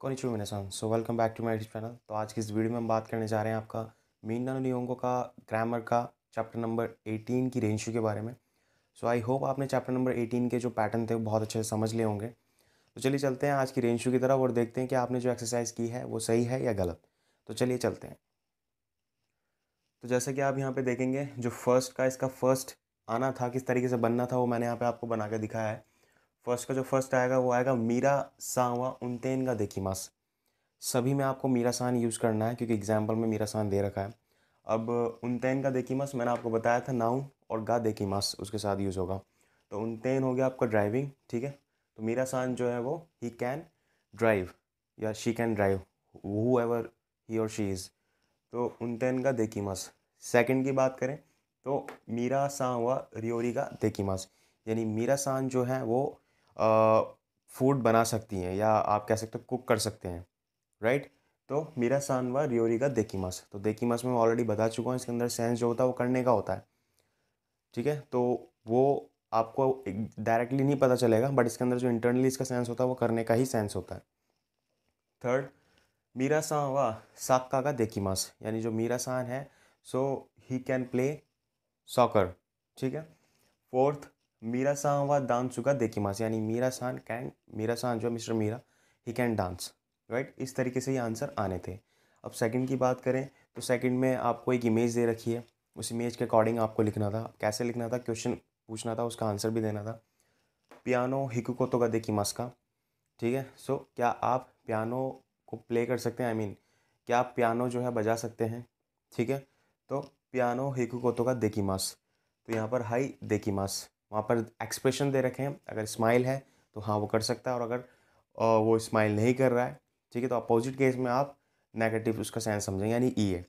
कॉनिचू मिनेसन so welcome back to my channel तो आज की इस वीडियो में हम बात करने जा रहे हैं आपका मीना नियोंगो का ग्रामर का चैप्टर नंबर एटीन की रेंशू के बारे में सो आई होप आपने चैप्टर नंबर एटीन के जो पैटर्न थे वो बहुत अच्छे से समझ लिए होंगे तो चलिए चलते हैं आज की रेंशू की तरफ और देखते हैं कि आपने जो एक्सरसाइज की है वो सही है या गलत तो चलिए चलते हैं तो जैसे कि आप यहाँ पर देखेंगे जो फर्स्ट का इसका फर्स्ट आना था किस तरीके से बनना था वो मैंने यहाँ पर आपको बना के दिखाया है फर्स्ट का जो फर्स्ट आएगा वो आएगा मीरा सावा उनतेन का देखी मास सभी में आपको मीरा सान यूज़ करना है क्योंकि एग्जाम्पल में मीरा सान दे रखा है अब उनतेन का देखी मास मैंने आपको बताया था नाउन और गा देखी मास उसके साथ यूज़ होगा तो उनतेन हो गया आपका ड्राइविंग ठीक है तो मीरा सान जो है वो ही कैन ड्राइव या she can drive whoever he और शी इज़ तो उनतेन का देखी मास सेकेंड की बात करें तो मीरा सा हुआ रियोरी का देखी मास यानी मीरा सान जो है वो फूड बना सकती हैं या आप कह सकते हो कुक कर सकते हैं राइट तो मेरा सान हुआ रियोरी का मास तो मास में मैं ऑलरेडी बता चुका हूँ इसके अंदर सेंस जो होता है वो करने का होता है ठीक है तो वो आपको डायरेक्टली नहीं पता चलेगा बट इसके अंदर जो इंटरनली इसका सेंस होता है वो करने का ही सेंस होता है थर्ड मीरा सान हुआ साक्का का मास यानी जो मीरा सान है so he can play soccer ठीक है फोर्थ मीरा सान व डांस चुका देखी मास यानी मीरा सान कैन मीरा सान जो मिस्टर मीरा ही कैन डांस राइट इस तरीके से ये आंसर आने थे अब सेकंड की बात करें तो सेकंड में आपको एक इमेज दे रखी है उस इमेज के अकॉर्डिंग आपको लिखना था कैसे लिखना था क्वेश्चन पूछना था उसका आंसर भी देना था पियानो हिकुको तो का की मास का ठीक है सो so, क्या आप पियानो को प्ले कर सकते हैं आई I मीन mean, क्या आप पियानो जो है बजा सकते हैं ठीक है तो पियानो हिकुकोतो का देकी मास तो यहाँ पर हाई देकी मास वहाँ पर एक्सप्रेशन दे रखे हैं अगर स्माइल है तो हाँ वो कर सकता है और अगर वो स्माइल नहीं कर रहा है ठीक है तो अपोजिट केस में आप नेगेटिव उसका सेंस समझेंगे यानी ई e ए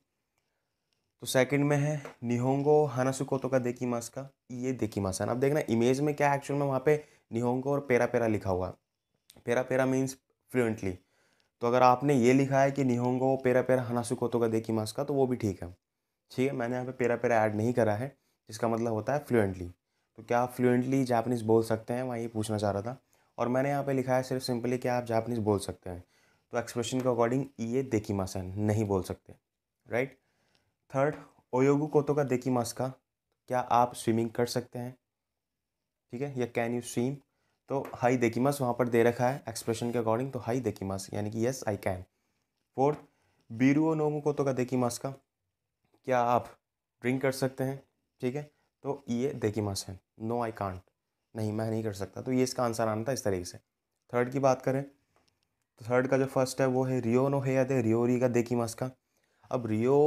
तो सेकंड में है निहोंगो हानासुकोतो का देखी मास का ये देखी मास है आप देखना इमेज में क्या एक्चुअल में वहाँ पे निहोंगो और पेरा पेरा लिखा हुआ है पेरा पेरा मीन्स फ्लुएंटली तो अगर आपने ये लिखा है कि निहोंगो पेरा पेरा हानासुकोतो का देखी मास का तो वो भी ठीक है ठीक है मैंने यहाँ पे पेरा पेरा ऐड नहीं करा है जिसका मतलब होता है फ्लुएंटली तो क्या आप फ्लुएंटली जापनीज़ बोल सकते हैं मैं ये पूछना चाह रहा था और मैंने यहाँ पे लिखा है सिर्फ सिंपली कि आप जापनीज़ बोल सकते हैं तो एक्सप्रेशन के अकॉर्डिंग ये देखी मासन नहीं बोल सकते राइट थर्ड ओयोगु कोतो का देखी मास का क्या आप स्विमिंग कर सकते हैं ठीक है या कैन यू स्विम तो हाई देखी मास वहाँ पर दे रखा है एक्सप्रेशन के अकॉर्डिंग तो हाई देखी मास यानी कि येस आई कैन फोर्थ बीरू ओ नोमू कोतो का देखी मास का क्या आप ड्रिंक कर सकते हैं ठीक है तो ये देखी मसन नो आई कांट नहीं मैं नहीं कर सकता तो ये इसका आंसर आना था इस तरीके से थर्ड की बात करें तो थर्ड का जो फर्स्ट है वो है रियो नो है या दे रियोरी का देखी मस का अब रियो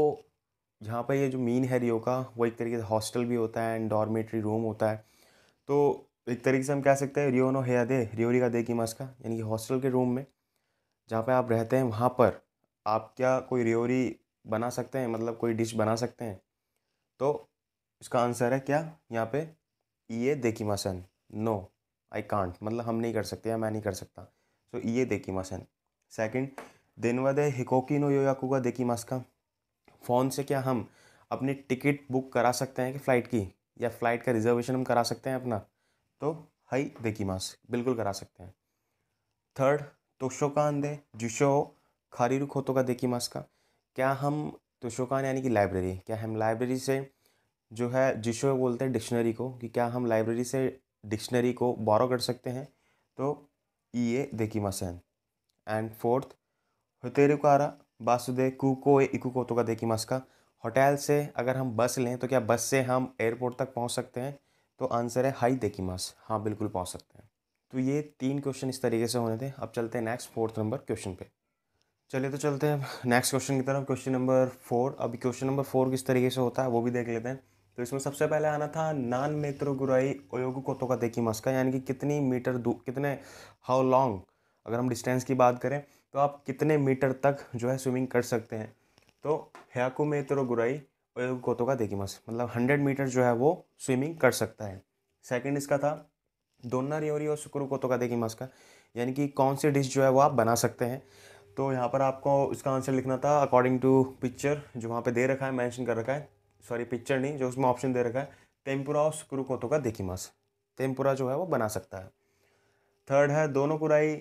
जहाँ पर ये जो मीन है रियो का वो एक तरीके से हॉस्टल भी होता है एंड डॉर्मेटरी रूम होता है तो एक तरीके से हम कह सकते हैं रियो नो है या दे रियोरी का देखी की मस का यानी कि हॉस्टल के रूम में जहाँ पर आप रहते हैं वहाँ पर आप क्या कोई रियोरी बना सकते हैं मतलब कोई डिश बना सकते हैं तो इसका आंसर है क्या यहाँ पे ये देखी मसन नो आई कांट मतलब हम नहीं कर सकते या मैं नहीं कर सकता सो so, ये देखी मसन दिन व दे हिकोकी नो याकूगा देखी मास्का फ़ोन से क्या हम अपनी टिकट बुक करा सकते हैं कि फ़्लाइट की या फ़्लाइट का रिजर्वेशन हम करा सकते हैं अपना तो हई देखी मास बिल्कुल करा सकते हैं थर्ड तुशोकान दे जुशो हो तो का देखी मास का क्या हम तोशोकान यानी कि लाइब्रेरी क्या हम लाइब्रेरी से जो है जिशो बोलते हैं डिक्शनरी को कि क्या हम लाइब्रेरी से डिक्शनरी को बोरो कर सकते हैं तो ये देखी मसैन एंड फोर्थ हुतेरुकारा बासुदे कुको इकुकोतो का देखी मस्का होटल से अगर हम बस लें तो क्या बस से हम एयरपोर्ट तक पहुंच सकते हैं तो आंसर है हाई देखी मस हाँ बिल्कुल पहुंच सकते हैं तो ये तीन क्वेश्चन इस तरीके से होने थे अब चलते हैं नेक्स्ट फोर्थ नंबर क्वेश्चन पे चलिए तो चलते हैं नेक्स्ट क्वेश्चन की तरफ क्वेश्चन नंबर फोर अब क्वेश्चन नंबर फोर किस तरीके से होता है वो भी देख लेते हैं तो इसमें सबसे पहले आना था नान नेत्र गुराई कोतो का देखी मस्का यानी कि कितनी मीटर दू कितने हाउ लॉन्ग अगर हम डिस्टेंस की बात करें तो आप कितने मीटर तक जो है स्विमिंग कर सकते हैं तो हयाकु मेत्र गुराई कोतो का देखी मस्क मतलब हंड्रेड मीटर जो है वो स्विमिंग कर सकता है सेकेंड इसका था दोनों रियोरी और शुक्र कोतो का देखी मस्का यानी कि कौन सी डिश जो है वो आप बना सकते हैं तो यहाँ पर आपको इसका आंसर लिखना था अकॉर्डिंग टू पिक्चर जो वहाँ पे दे रखा है मेंशन कर रखा है सॉरी पिक्चर नहीं जो उसमें ऑप्शन दे रखा है टेम्पुरा और स्क्रू कोतो का देखिमास टेम्पुरा जो है वो बना सकता है थर्ड है दोनों कुराई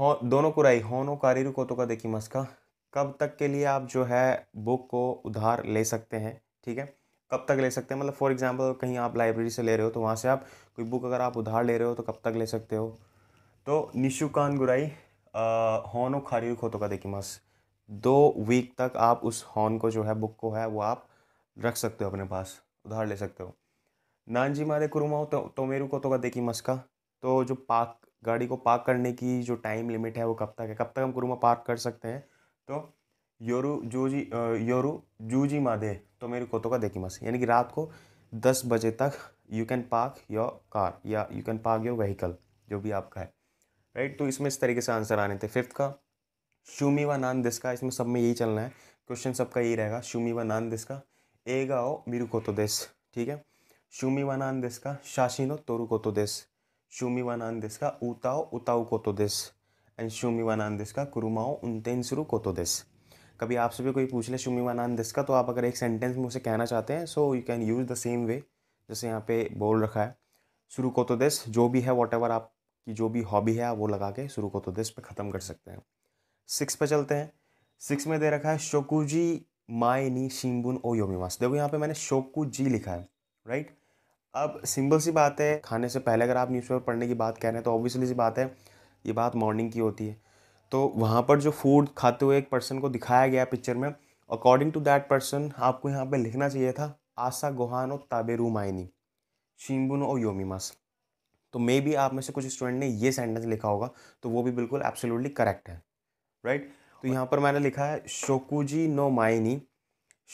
हो दोनों कुराई होनो कारीरु कोतो का मस का कब तक के लिए आप जो है बुक को उधार ले सकते हैं ठीक है कब तक ले सकते हैं मतलब फॉर एग्जाम्पल कहीं आप लाइब्रेरी से ले रहे हो तो वहाँ से आप कोई बुक अगर आप उधार ले रहे हो तो कब तक ले सकते हो तो निशुकान गुराई हॉन और खारी खोतो का देखी मस दो वीक तक आप उस हॉन को जो है बुक को है वो आप रख सकते हो अपने पास उधार ले सकते हो नानजी मारे कुरुमा तो, तो मेरू को तो का देखी मस्का तो जो पार्क गाड़ी को पार्क करने की जो टाइम लिमिट है वो कब तक है कब तक हम कुरुमा पार्क कर सकते हैं तो योरू जूजी योरू जूजी मादे तो मेरी तो का देखी मस यानी कि रात को दस बजे तक you can park your car या you can park your vehicle जो भी आपका है राइट तो इसमें इस तरीके से आंसर आने थे फिफ्थ का शूमी व नान दिस का इसमें सब में यही चलना है क्वेश्चन सबका यही रहेगा शूमी व नान दिस का 映画を見ることです。ठीक है 趣味は何ですか写真を撮ることです。趣味は何ですか歌を歌うことです。एंड शुमी वानान दिस का कुरुमाओ उनतेन शुरू कोतो दिस कभी आपसे भी कोई पूछ ले शुमी वानान दिस का तो आप अगर एक सेंटेंस में उसे कहना चाहते हैं so you can use the same way जैसे यहाँ पे बोल रखा है शुरू कोतो दिस जो भी है वॉट एवर आपकी जो भी हॉबी है वो लगा के शुरू कोतो दिस पे ख़त्म कर सकते हैं सिक्स पे चलते हैं सिक्स में दे रखा है शोकुजी माए नी शिम्बुन ओ योमिमास देखो यहाँ पे मैंने शोकू जी लिखा है राइट अब सिंपल सी बात है खाने से पहले अगर आप न्यूज़पेपर पढ़ने की बात कर रहे हैं तो ऑब्वियसली सी बात है ये बात मॉर्निंग की होती है तो वहाँ पर जो फूड खाते हुए एक पर्सन को दिखाया गया पिक्चर में अकॉर्डिंग टू दैट पर्सन आपको यहाँ पर लिखना चाहिए था आशा गोहानो ताबेरू मायनी शिम्बुन और योमिमास तो मे बी आप में से कुछ स्टूडेंट ने ये सेंटेंस लिखा होगा तो वो भी बिल्कुल एब्सोल्युटली करेक्ट है राइट right? तो यहाँ पर मैंने लिखा है शोकुजी नो माइनी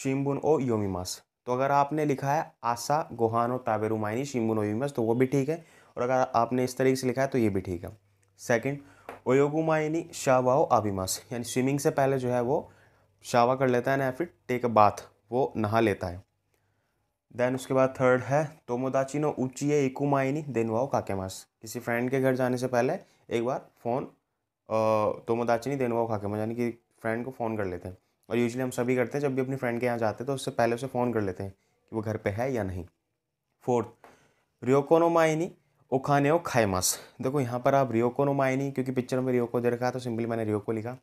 शिम्बुन ओ योमिमास तो अगर आपने लिखा है आशा गोहानो ताबेरू माइनी शिम्बुन ओ योमिमास तो वो भी ठीक है और अगर आपने इस तरीके से लिखा है तो ये भी ठीक है सेकेंड ओयोगुमा यानी शावाओ आबिमास यानी स्विमिंग से पहले जो है वो शावा कर लेता है ना फिर टेक अ बाथ वो नहा लेता है देन उसके बाद थर्ड है तोमोदाची नो उचिए इकुमाइनी देनवाओ मास किसी फ्रेंड के घर जाने से पहले एक बार फ़ोन तोमोदाचिनी देनुवा मैं मतलब यानी कि फ्रेंड को फ़ोन कर लेते हैं और यूजली हम सभी करते हैं जब भी अपनी फ्रेंड के यहाँ जाते हैं तो उससे पहले उसे फ़ोन कर लेते हैं कि वो घर पर है या नहीं फोर्थ रियोकोनो मायनी खाने ओ खाएमास देखो यहाँ पर आप रियोकोनो मायनी क्योंकि पिक्चर में रियोको दे रखा है तो सिंपली मैंने रियोको लिखा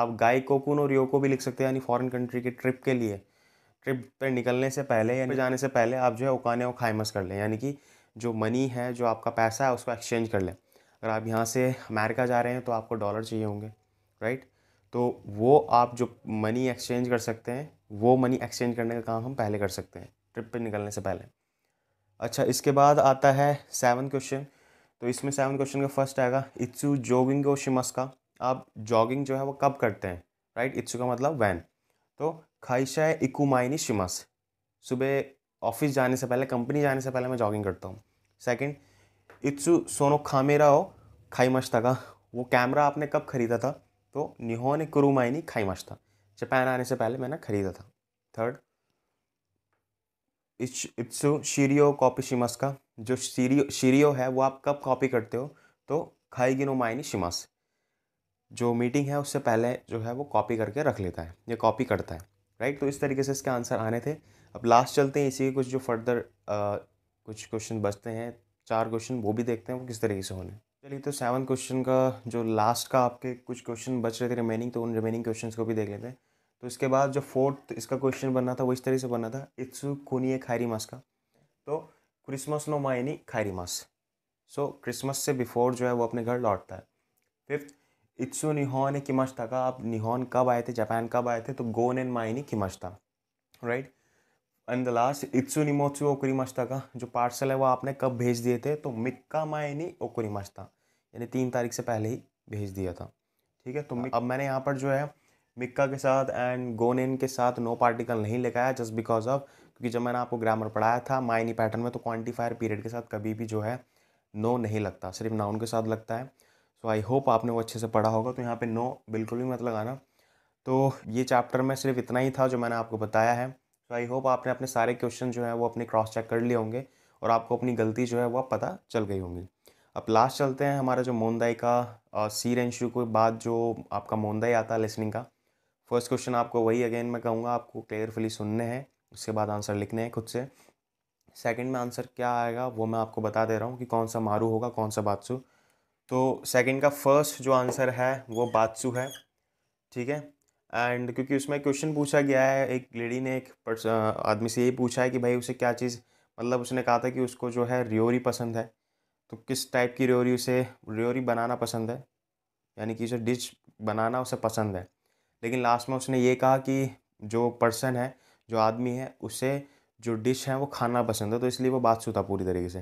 आप गाय कोकुनो रियोको भी लिख सकते हैं यानी फॉरेन कंट्री के ट्रिप के लिए ट्रिप पर निकलने से पहले या जाने से पहले आप जो है ओकाने ओ मस कर लें यानी कि जो मनी है जो आपका पैसा है उसको एक्सचेंज कर लें अगर आप यहाँ से अमेरिका जा रहे हैं तो आपको डॉलर चाहिए होंगे राइट तो वो आप जो मनी एक्सचेंज कर सकते हैं वो मनी एक्सचेंज करने का काम हम पहले कर सकते हैं ट्रिप पे निकलने से पहले अच्छा इसके बाद आता है सेवन क्वेश्चन तो इसमें सेवन क्वेश्चन का फर्स्ट आएगा इत्सु जोगिंग ओ शिमस का आप जॉगिंग जो है वो कब करते हैं राइट इत्सु का मतलब वैन तो खाइशा इकुमाइनी शिमस सुबह ऑफिस जाने से पहले कंपनी जाने से पहले मैं जॉगिंग करता हूँ सेकंड इत्सु सोनो खामेरा हो का वो कैमरा आपने कब ख़रीदा था तो निहोन कुरुमाइनी ने खाईमाश्ता जापान आने से पहले मैंने ख़रीदा था थर्ड इट्सु शीरियो कॉपी शिमस का जो शीरियो शीरियो है वो आप कब कॉपी करते हो तो खाई गिनो मायनी शिमस जो मीटिंग है उससे पहले जो है वो कॉपी करके रख लेता है या कॉपी करता है राइट तो इस तरीके से इसके आंसर आने थे अब लास्ट चलते हैं इसी के कुछ जो फर्दर आ, कुछ क्वेश्चन बचते हैं चार क्वेश्चन वो भी देखते हैं वो किस तरीके से होने चलिए तो सेवन क्वेश्चन का जो लास्ट का आपके कुछ क्वेश्चन बच रहे थे रिमेनिंग तो उन रिमेनिंग क्वेश्चन को भी देख लेते हैं तो इसके बाद जो फोर्थ इसका क्वेश्चन बनना था वो इस तरह से बनना था इत्सु खुनिए खैरी मास का तो क्रिसमस नो मायनी खैरी मास सो क्रिसमस से बिफोर जो है वो अपने घर लौटता है फिफ्थ इत्सु निहोन किमश था का आप निहोन कब आए थे जापान कब आए थे तो गोन एंड मायनी किमश था right right? And the last ओकुरी ओकुरीमास्ता का जो पार्सल है वो आपने कब भेज दिए थे तो मिक्का मायनी ओकुरीमास्ता यानी तीन तारीख से पहले ही भेज दिया था ठीक है तो अब मैंने यहाँ पर जो है मिक्का के साथ एंड गोनेन के साथ नो पार्टिकल नहीं लगाया जस्ट बिकॉज ऑफ क्योंकि जब मैंने आपको ग्रामर पढ़ाया था मायनी पैटर्न में तो क्वान्टिफायर पीरियड के साथ कभी भी जो है नो नहीं लगता सिर्फ नाउन के साथ लगता है सो आई होप आपने वो अच्छे से पढ़ा होगा तो यहाँ पे नो बिल्कुल भी मत लगाना तो ये चैप्टर में सिर्फ इतना ही था जो मैंने आपको बताया है सो आई होप आपने अपने सारे क्वेश्चन जो है वो अपने क्रॉस चेक कर लिए होंगे और आपको अपनी गलती जो है वो पता चल गई होंगी अब लास्ट चलते हैं हमारा जो मोनदाई का सी रेंज के बाद जो आपका मोनदाई आता है लिसनिंग का फर्स्ट क्वेश्चन आपको वही अगेन मैं कहूँगा आपको क्लियरफुली सुनने हैं उसके बाद आंसर लिखने हैं खुद से सेकंड में आंसर क्या आएगा वो मैं आपको बता दे रहा हूँ कि कौन सा मारू होगा कौन सा बात्सू तो सेकंड का फर्स्ट जो आंसर है वो बात्सू है ठीक है एंड क्योंकि उसमें क्वेश्चन पूछा गया है एक लेडी ने एक आदमी से ये पूछा है कि भाई उसे क्या चीज़ मतलब उसने कहा था कि उसको जो है रियोरी पसंद है तो किस टाइप की रियोरी उसे रियोरी बनाना पसंद है यानी कि उसे डिश बनाना उसे पसंद है लेकिन लास्ट में उसने ये कहा कि जो पर्सन है जो आदमी है उसे जो डिश है वो खाना पसंद है तो इसलिए वो बात सुता पूरी तरीके से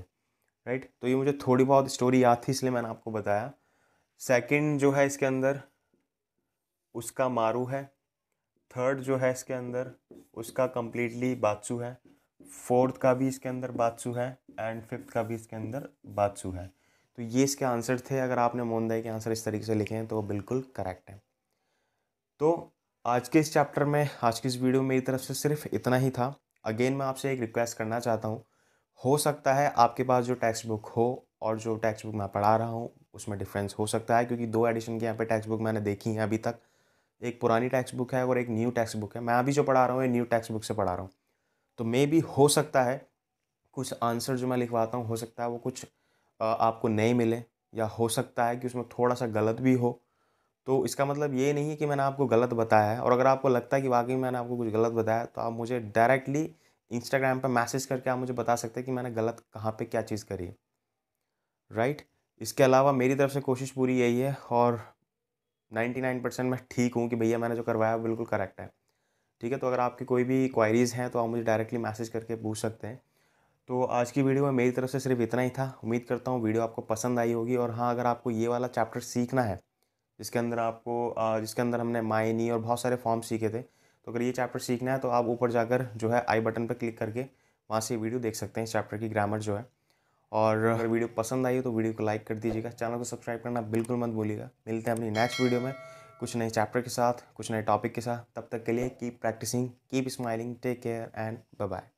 राइट तो ये मुझे थोड़ी बहुत स्टोरी याद थी इसलिए मैंने आपको बताया सेकंड जो है इसके अंदर उसका मारू है थर्ड जो है इसके अंदर उसका कम्प्लीटली बादशू है फोर्थ का भी इसके अंदर बादशू है एंड फिफ्थ का भी इसके अंदर बादशू है तो ये इसके आंसर थे अगर आपने मोनदाई के आंसर इस तरीके से लिखे हैं तो वो बिल्कुल करेक्ट है तो आज के इस चैप्टर में आज की इस वीडियो मेरी तरफ से सिर्फ इतना ही था अगेन मैं आपसे एक रिक्वेस्ट करना चाहता हूँ हो सकता है आपके पास जो टेक्स्ट बुक हो और जो टेक्स्ट बुक मैं पढ़ा रहा हूँ उसमें डिफरेंस हो सकता है क्योंकि दो एडिशन की यहाँ पे टेक्स्ट बुक मैंने देखी है अभी तक एक पुरानी टेक्स्ट बुक है और एक न्यू टेक्स्ट बुक है मैं अभी जो पढ़ा रहा हूँ ये न्यू टेक्स्ट बुक से पढ़ा रहा हूँ तो मे भी हो सकता है कुछ आंसर जो मैं लिखवाता हूँ हो सकता है वो कुछ आपको नहीं मिले या हो सकता है कि उसमें थोड़ा सा गलत भी हो तो इसका मतलब ये नहीं है कि मैंने आपको गलत बताया है और अगर आपको लगता है कि वाकई मैंने आपको कुछ गलत बताया तो आप मुझे डायरेक्टली इंस्टाग्राम पर मैसेज करके आप मुझे बता सकते हैं कि मैंने गलत कहाँ पर क्या चीज़ करी राइट इसके अलावा मेरी तरफ से कोशिश पूरी यही है और नाइन्टी नाइन परसेंट मैं ठीक हूँ कि भैया मैंने जो करवाया बिल्कुल करेक्ट है ठीक है तो अगर आपकी कोई भी क्वायरीज़ हैं तो आप मुझे डायरेक्टली मैसेज करके पूछ सकते हैं तो आज की वीडियो में मेरी तरफ से सिर्फ इतना ही था उम्मीद करता हूँ वीडियो आपको पसंद आई होगी और हाँ अगर आपको ये वाला चैप्टर सीखना है जिसके अंदर आपको जिसके अंदर हमने मायनी और बहुत सारे फॉर्म सीखे थे तो अगर ये चैप्टर सीखना है तो आप ऊपर जाकर जो है आई बटन पर क्लिक करके वहाँ से वीडियो देख सकते हैं इस चैप्टर की ग्रामर जो है और अगर वीडियो पसंद आई हो तो वीडियो को लाइक कर दीजिएगा चैनल को सब्सक्राइब करना बिल्कुल मत भूलिएगा मिलते हैं अपनी नेक्स्ट वीडियो में कुछ नए चैप्टर के साथ कुछ नए टॉपिक के साथ तब तक के लिए keep practicing keep smiling take care and bye bye